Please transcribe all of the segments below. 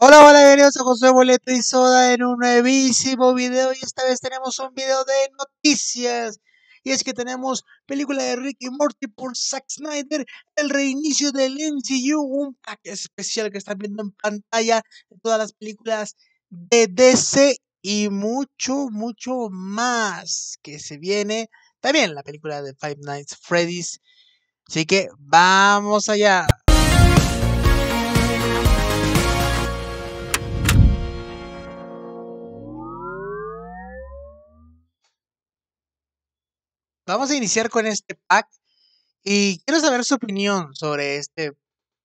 Hola, hola, bienvenidos a José Boleto y Soda en un nuevísimo video y esta vez tenemos un video de noticias. Y es que tenemos película de Ricky Morty por Zack Snyder, el reinicio del MCU, un pack especial que están viendo en pantalla de todas las películas de DC y mucho, mucho más que se viene. También la película de Five Nights Freddy's. Así que vamos allá. Vamos a iniciar con este pack y quiero saber su opinión sobre este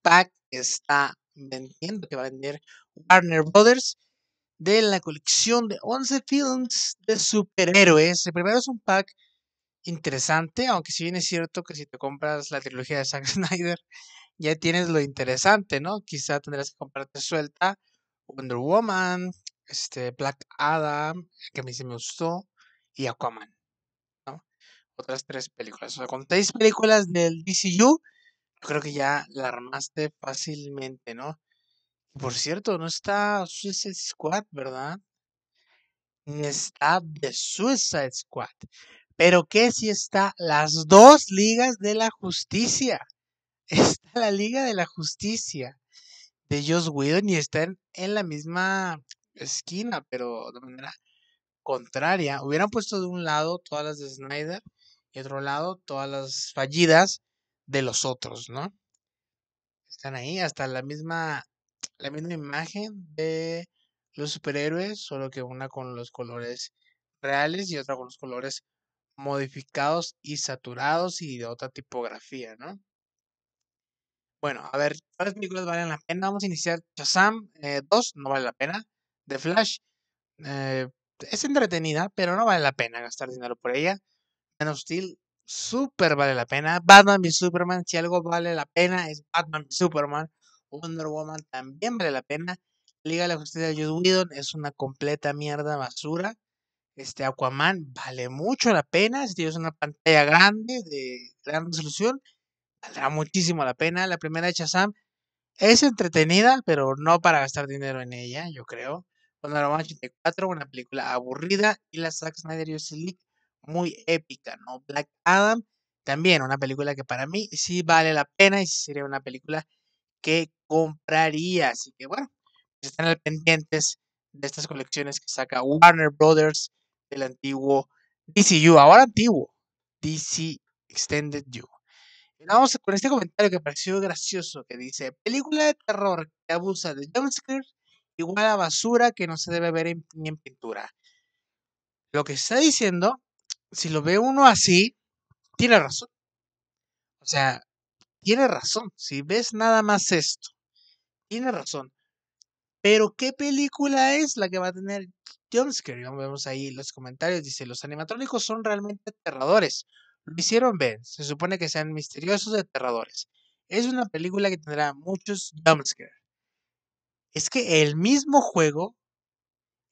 pack que está vendiendo, que va a vender Warner Brothers de la colección de 11 films de superhéroes. El primero es un pack interesante, aunque si bien es cierto que si te compras la trilogía de Zack Snyder, ya tienes lo interesante, ¿no? Quizá tendrás que comprarte suelta Wonder Woman, este Black Adam, que a mí se me gustó, y Aquaman otras tres películas. O sea, con seis películas del DCU, yo creo que ya la armaste fácilmente, ¿no? Por cierto, no está Suicide Squad, ¿verdad? Ni está The Suicide Squad. Pero ¿qué si está las dos ligas de la justicia. Está la Liga de la Justicia de Joss Whedon y están en la misma esquina, pero de manera contraria. Hubieran puesto de un lado todas las de Snyder y otro lado, todas las fallidas de los otros, ¿no? Están ahí, hasta la misma, la misma imagen de los superhéroes, solo que una con los colores reales y otra con los colores modificados y saturados y de otra tipografía, ¿no? Bueno, a ver, ¿cuáles películas valen la pena? Vamos a iniciar Shazam 2, eh, no vale la pena. The Flash eh, es entretenida, pero no vale la pena gastar dinero por ella. Hostil, of súper vale la pena. Batman y Superman, si algo vale la pena, es Batman y Superman. Wonder Woman también vale la pena. Liga de la Justicia de Jude Whedon es una completa mierda basura. Este Aquaman vale mucho la pena. Si tienes una pantalla grande de gran resolución, valdrá muchísimo la pena. La primera de Shazam es entretenida, pero no para gastar dinero en ella, yo creo. Wonder Woman 84, una película aburrida. Y la Zack Snyder y muy épica, ¿no? Black Adam, también una película que para mí sí vale la pena y sería una película que compraría. Así que bueno, están al pendientes de estas colecciones que saca Warner Brothers del antiguo DCU, ahora antiguo DC Extended U. vamos con este comentario que pareció gracioso que dice, película de terror que abusa de jumpscares igual a basura que no se debe ver ni en pintura. Lo que está diciendo si lo ve uno así, tiene razón. O sea, tiene razón. Si ves nada más esto, tiene razón. Pero ¿qué película es la que va a tener jumpscare? Vemos ahí los comentarios. Dice, los animatrónicos son realmente aterradores. Lo hicieron ver. Se supone que sean misteriosos y aterradores. Es una película que tendrá muchos jumpscare. Es que el mismo juego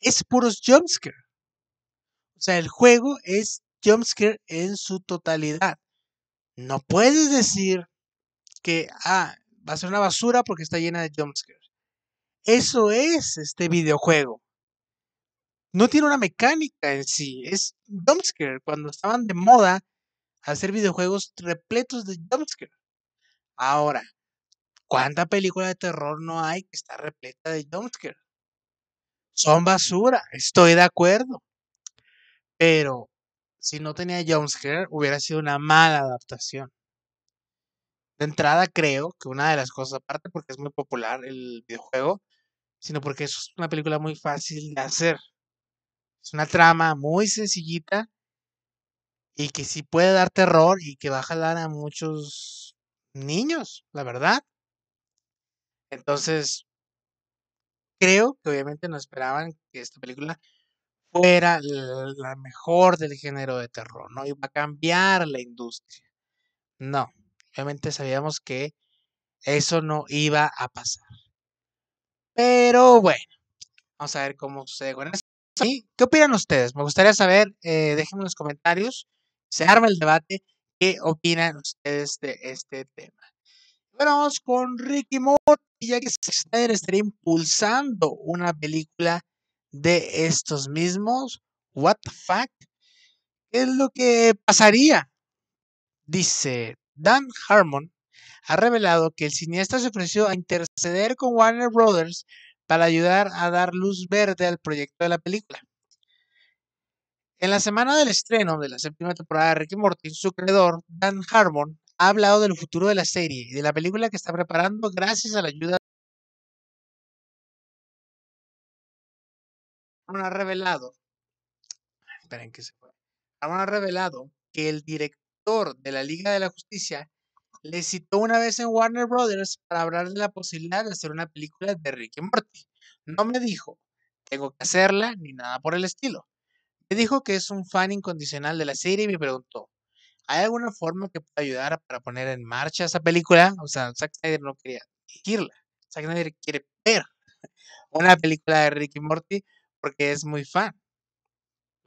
es puros jumpscare. O sea, el juego es jumpscare en su totalidad. No puedes decir que, ah, va a ser una basura porque está llena de jumpscares. Eso es este videojuego. No tiene una mecánica en sí, es jumpscare. Cuando estaban de moda hacer videojuegos repletos de jumpscare. Ahora, ¿cuánta película de terror no hay que está repleta de jumpscare? Son basura, estoy de acuerdo. Pero si no tenía Jones Hair, hubiera sido una mala adaptación. De entrada, creo que una de las cosas, aparte porque es muy popular el videojuego, sino porque es una película muy fácil de hacer. Es una trama muy sencillita y que sí puede dar terror y que va a jalar a muchos niños, la verdad. Entonces, creo que obviamente no esperaban que esta película fuera la mejor del género de terror, no iba a cambiar la industria. No, obviamente sabíamos que eso no iba a pasar. Pero bueno, vamos a ver cómo se... con ¿Qué opinan ustedes? Me gustaría saber, eh, déjenme en los comentarios, se arma el debate, qué opinan ustedes de este tema. Bueno, vamos con Ricky Y ya que se está impulsando una película de estos mismos. What the fuck? ¿Qué es lo que pasaría? Dice, Dan Harmon ha revelado que el cineasta se ofreció a interceder con Warner Brothers para ayudar a dar luz verde al proyecto de la película. En la semana del estreno de la séptima temporada de Ricky Morty, su creador, Dan Harmon, ha hablado del futuro de la serie y de la película que está preparando gracias a la ayuda de... ha revelado, ah, esperen que ha revelado que el director de la Liga de la Justicia le citó una vez en Warner Brothers para hablar de la posibilidad de hacer una película de Ricky y Morty. No me dijo, tengo que hacerla, ni nada por el estilo. Me dijo que es un fan incondicional de la serie y me preguntó, ¿hay alguna forma que pueda ayudar para poner en marcha esa película? O sea, Zack Snyder no quería dirigirla. Zack Snyder quiere ver una película de Rick y Morty porque es muy fan.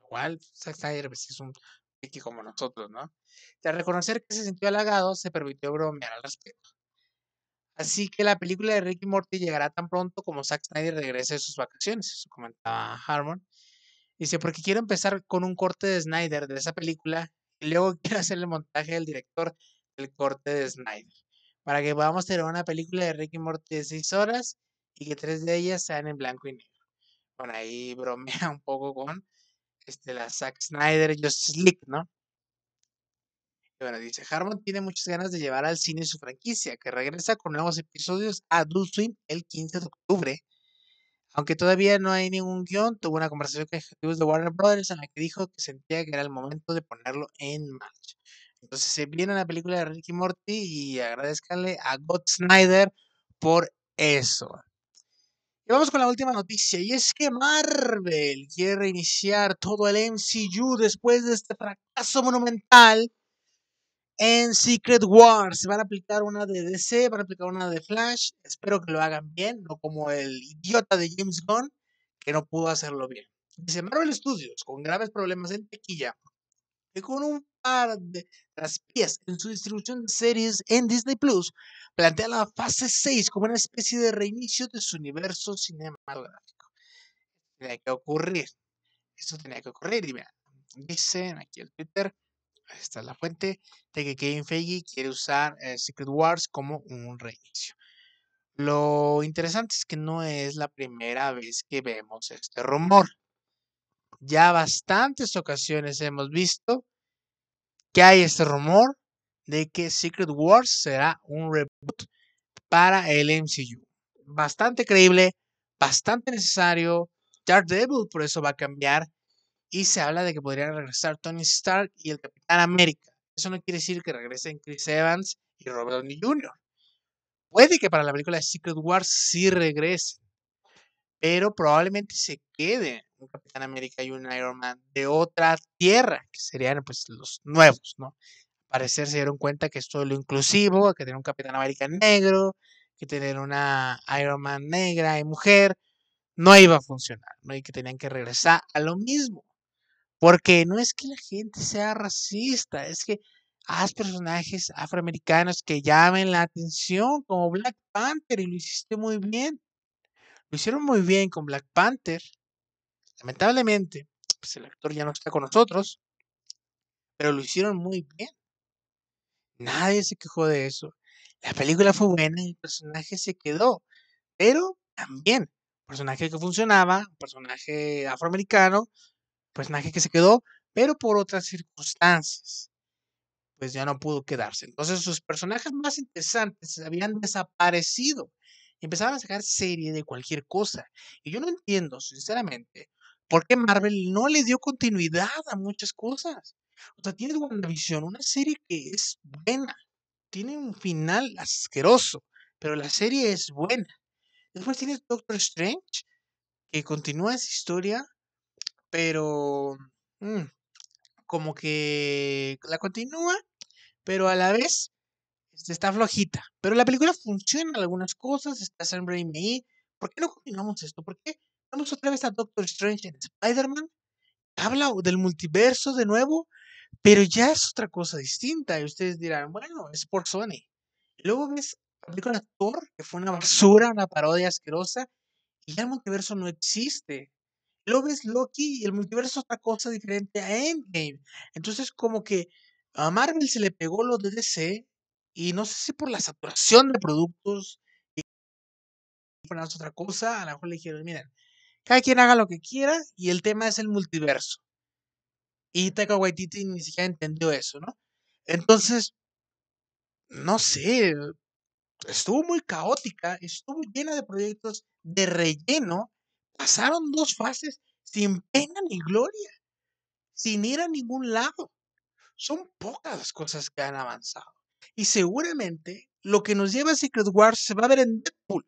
Igual, Zack Snyder es un Ricky como nosotros, ¿no? al reconocer que se sintió halagado, se permitió bromear al respecto. Así que la película de Ricky Morty llegará tan pronto como Zack Snyder regrese de sus vacaciones, eso comentaba Harmon. Dice, porque quiero empezar con un corte de Snyder de esa película y luego quiero hacer el montaje del director del corte de Snyder. Para que podamos tener una película de Ricky Morty de 6 horas y que tres de ellas sean en blanco y negro. Bueno, ahí bromea un poco con este, la Zack Snyder y Justice League, ¿no? bueno, dice, Harmon tiene muchas ganas de llevar al cine su franquicia, que regresa con nuevos episodios a Adult Swim el 15 de octubre. Aunque todavía no hay ningún guión, tuvo una conversación con ejecutivos de Warner Brothers en la que dijo que sentía que era el momento de ponerlo en marcha. Entonces se viene la película de Ricky Morty y agradezcanle a God Snyder por eso. Y vamos con la última noticia, y es que Marvel quiere reiniciar todo el MCU después de este fracaso monumental en Secret Wars. Van a aplicar una de DC, van a aplicar una de Flash. Espero que lo hagan bien, no como el idiota de James Gunn, que no pudo hacerlo bien. Dice Marvel Studios, con graves problemas en tequilla que con un par de traspiés en su distribución de series en Disney Plus, plantea la fase 6 como una especie de reinicio de su universo cinematográfico. Tenía que ocurrir. Esto tenía que ocurrir. Y dicen aquí en Twitter, esta es la fuente, de que Kevin Feige quiere usar eh, Secret Wars como un reinicio. Lo interesante es que no es la primera vez que vemos este rumor ya bastantes ocasiones hemos visto que hay este rumor de que Secret Wars será un reboot para el MCU. Bastante creíble, bastante necesario. Devil por eso va a cambiar y se habla de que podrían regresar Tony Stark y el Capitán América. Eso no quiere decir que regresen Chris Evans y Robert Downey Jr. Puede que para la película de Secret Wars sí regrese, pero probablemente se quede un Capitán América y un Iron Man de otra tierra, que serían pues los nuevos, ¿no? Al parecer se dieron cuenta que esto es lo inclusivo, que tener un Capitán América negro, que tener una Iron Man negra y mujer, no iba a funcionar, ¿no? Y que tenían que regresar a lo mismo. Porque no es que la gente sea racista, es que haz personajes afroamericanos que llamen la atención, como Black Panther, y lo hiciste muy bien. Lo hicieron muy bien con Black Panther, Lamentablemente, pues el actor ya no está con nosotros, pero lo hicieron muy bien. Nadie se quejó de eso. La película fue buena y el personaje se quedó, pero también, personaje que funcionaba, personaje afroamericano, personaje que se quedó, pero por otras circunstancias, pues ya no pudo quedarse. Entonces sus personajes más interesantes habían desaparecido. Empezaban a sacar serie de cualquier cosa. Y yo no entiendo, sinceramente, ¿Por qué Marvel no le dio continuidad a muchas cosas. O sea, una WandaVision, una serie que es buena, tiene un final asqueroso, pero la serie es buena. Después tienes Doctor Strange, que continúa esa historia, pero mm, como que la continúa, pero a la vez este, está flojita. Pero la película funciona en algunas cosas, está Sam Raimi. ¿Por qué no continuamos esto? ¿Por qué otra vez a Doctor Strange en Spider-Man. Habla del multiverso de nuevo, pero ya es otra cosa distinta. Y ustedes dirán, bueno, es por Sony. Luego ves un actor que fue una basura, una parodia asquerosa, y ya el multiverso no existe. Luego ves Loki y el multiverso es otra cosa diferente a Endgame. Entonces, como que a Marvel se le pegó lo de DC, y no sé si por la saturación de productos, y otra cosa, a lo mejor le dijeron, miren, cada quien haga lo que quiera y el tema es el multiverso. Y Taika Waititi ni siquiera entendió eso, ¿no? Entonces, no sé, estuvo muy caótica, estuvo llena de proyectos de relleno, pasaron dos fases sin pena ni gloria, sin ir a ningún lado. Son pocas las cosas que han avanzado. Y seguramente lo que nos lleva a Secret Wars se va a ver en Deadpool.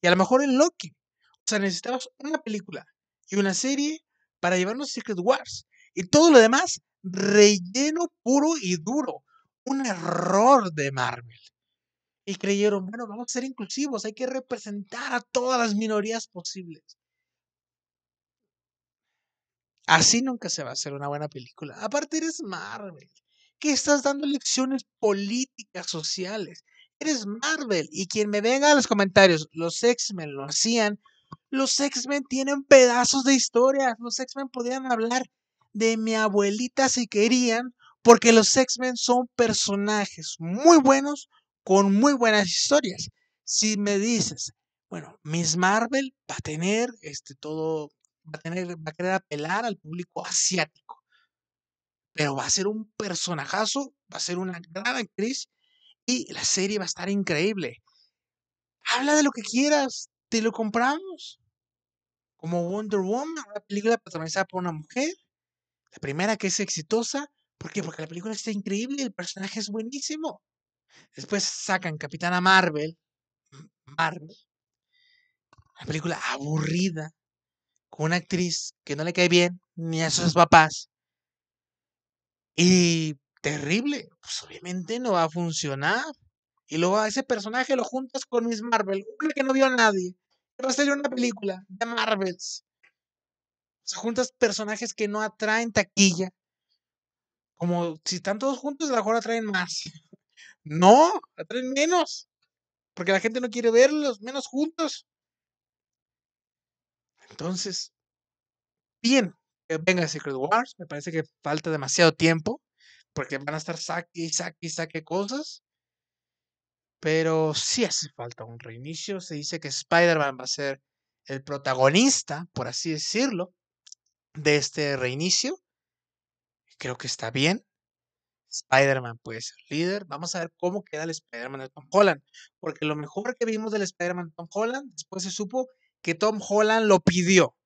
Y a lo mejor en Loki sea, necesitamos una película y una serie para llevarnos Secret Wars. Y todo lo demás, relleno puro y duro. Un error de Marvel. Y creyeron, bueno, vamos a ser inclusivos, hay que representar a todas las minorías posibles. Así nunca se va a hacer una buena película. Aparte eres Marvel, que estás dando lecciones políticas, sociales. Eres Marvel. Y quien me venga a los comentarios, los X-Men lo hacían, los X-Men tienen pedazos de historias. Los X-Men podrían hablar de mi abuelita si querían, porque los X-Men son personajes muy buenos con muy buenas historias. Si me dices, bueno, Miss Marvel va a tener este todo, va a tener, va a querer apelar al público asiático, pero va a ser un personajazo, va a ser una gran actriz y la serie va a estar increíble. Habla de lo que quieras, te lo compramos. Como Wonder Woman, una película protagonizada por una mujer. La primera que es exitosa. ¿Por qué? Porque la película está increíble, el personaje es buenísimo. Después sacan Capitana Marvel. Marvel. Una película aburrida. Con una actriz que no le cae bien ni a sus papás. Y terrible. Pues obviamente no va a funcionar. Y luego a ese personaje lo juntas con Miss Marvel, una que no vio a nadie. Va a una película de Marvels. se juntas personajes que no atraen taquilla. Como si están todos juntos, a lo mejor atraen más. No, atraen menos. Porque la gente no quiere verlos, menos juntos. Entonces, bien, que eh, venga Secret Wars. Me parece que falta demasiado tiempo. Porque van a estar saque y saque y saque cosas. Pero sí hace falta un reinicio. Se dice que Spider-Man va a ser el protagonista, por así decirlo, de este reinicio. Creo que está bien. Spider-Man puede ser líder. Vamos a ver cómo queda el Spider-Man de Tom Holland. Porque lo mejor que vimos del Spider-Man de Tom Holland, después se supo que Tom Holland lo pidió.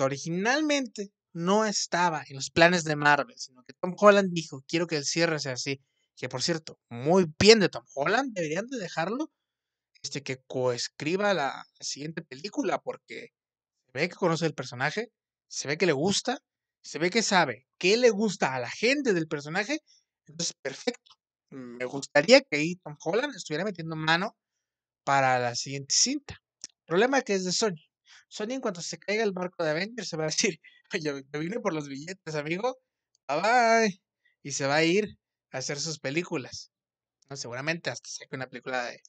originalmente no estaba en los planes de Marvel, sino que Tom Holland dijo, quiero que el cierre sea así que por cierto, muy bien de Tom Holland, deberían de dejarlo este, que coescriba la, siguiente película porque se ve que conoce el personaje, se ve que le gusta, se ve que sabe qué le gusta a la gente del personaje, entonces perfecto. Me gustaría que ahí Tom Holland estuviera metiendo mano para la siguiente cinta. problema que es de Sony. Sony en cuanto se caiga el barco de Avengers se va a decir, yo, yo vine por los billetes, amigo. Bye bye. Y se va a ir hacer sus películas. Seguramente hasta saque una película de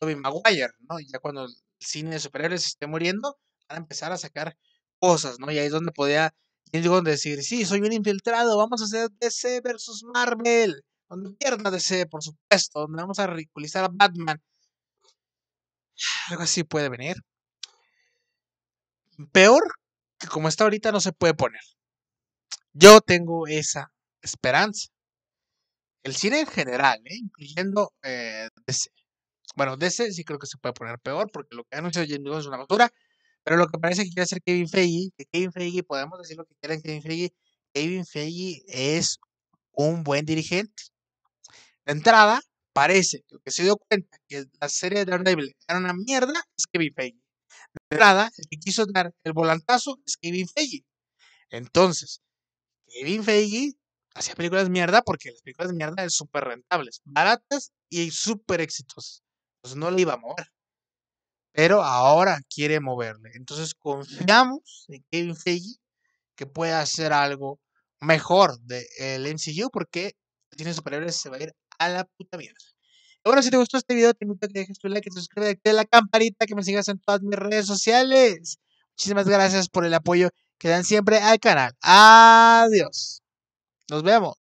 Tobey Maguire, Ya cuando el cine de superhéroes esté muriendo, van a empezar a sacar cosas, ¿no? Y ahí es donde podía decir, sí, soy un infiltrado, vamos a hacer DC versus Marvel, donde pierda DC, por supuesto, donde vamos a ridiculizar a Batman. Algo así puede venir. Peor que como está ahorita no se puede poner. Yo tengo esa esperanza el cine en general, ¿eh? incluyendo eh, DC. Bueno, DC sí creo que se puede poner peor porque lo que ha anunciado es una basura, pero lo que parece que quiere hacer Kevin Feige, que Kevin Feige, podemos decir lo que quiera Kevin Feige, Kevin Feige es un buen dirigente. De entrada, parece que lo que se dio cuenta que la serie de Daredevil era una mierda es Kevin Feige. De entrada, el que quiso dar el volantazo es Kevin Feige. Entonces, Kevin Feige hacía películas mierda porque las películas de mierda eran súper rentables, baratas y súper exitosas. Entonces no le iba a mover. Pero ahora quiere moverle. Entonces confiamos en Kevin Feige que pueda hacer algo mejor del MCU porque tiene superhéroes se va a ir a la puta mierda. Bueno, si te gustó este video, te invito a que dejes tu like, que te suscribas, de la campanita, que me sigas en todas mis redes sociales. Muchísimas gracias por el apoyo que dan siempre al canal. Adiós. Nos vemos.